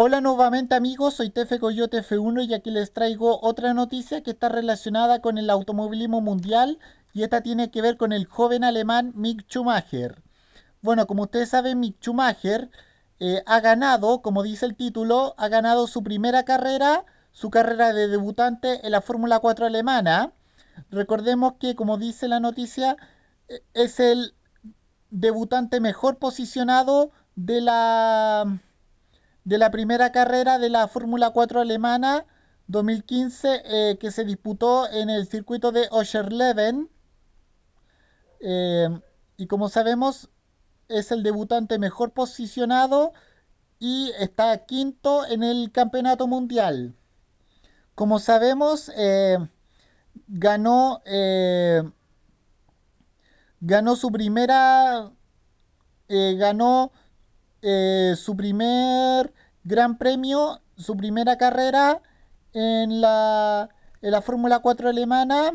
Hola nuevamente amigos, soy Tefe Coyote F1 y aquí les traigo otra noticia que está relacionada con el automovilismo mundial y esta tiene que ver con el joven alemán Mick Schumacher. Bueno, como ustedes saben, Mick Schumacher eh, ha ganado, como dice el título, ha ganado su primera carrera, su carrera de debutante en la Fórmula 4 alemana. Recordemos que, como dice la noticia, e, es el debutante mejor posicionado de la de la primera carrera de la Fórmula 4 alemana 2015 eh, que se disputó en el circuito de Oscherleben. Eh, y como sabemos, es el debutante mejor posicionado y está quinto en el campeonato mundial. Como sabemos, eh, ganó, ganó su primera, ganó eh, su primer gran premio, su primera carrera en la, la Fórmula 4 alemana,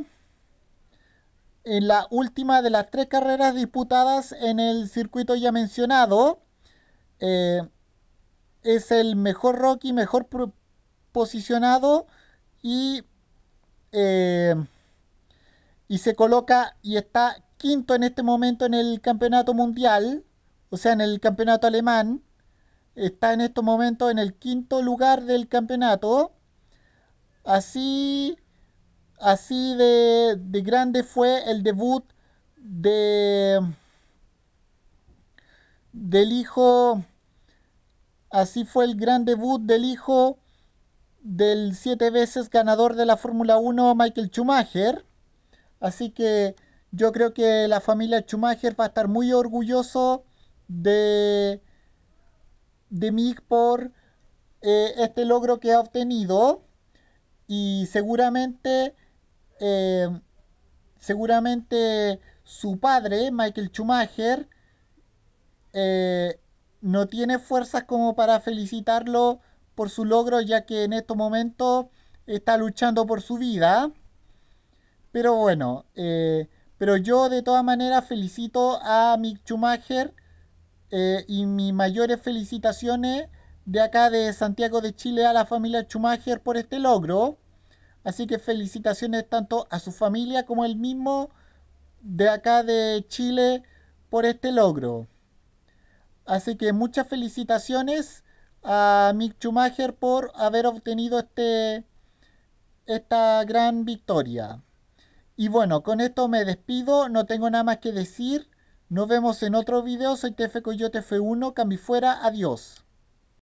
en la última de las tres carreras disputadas en el circuito ya mencionado. Eh, es el mejor Rocky, mejor posicionado y, eh, y se coloca y está quinto en este momento en el campeonato mundial. O sea, en el campeonato alemán está en estos momentos en el quinto lugar del campeonato. Así, así de, grande fue el debut de del hijo. Así fue el gran debut del hijo del siete veces ganador de la Fórmula 1, Michael Schumacher. Así que yo creo que la familia Schumacher va a estar muy orgulloso de, de Mick por eh, este logro que ha obtenido y seguramente, eh, seguramente su padre, Michael Schumacher, eh, no tiene fuerzas como para felicitarlo por su logro, ya que en estos momentos está luchando por su vida. Pero bueno, pero yo de todas maneras felicito a Mick Schumacher eh, y mis mayores felicitaciones de acá de Santiago de Chile a la familia Schumacher por este logro. Así que felicitaciones tanto a su familia como el mismo de acá de Chile por este logro. Así que muchas felicitaciones a Mick Schumacher por haber obtenido este, esta gran victoria. Y bueno, con esto me despido, no tengo nada más que decir. Nos vemos en otro video. Soy TF Coyote F1. fuera. Adiós.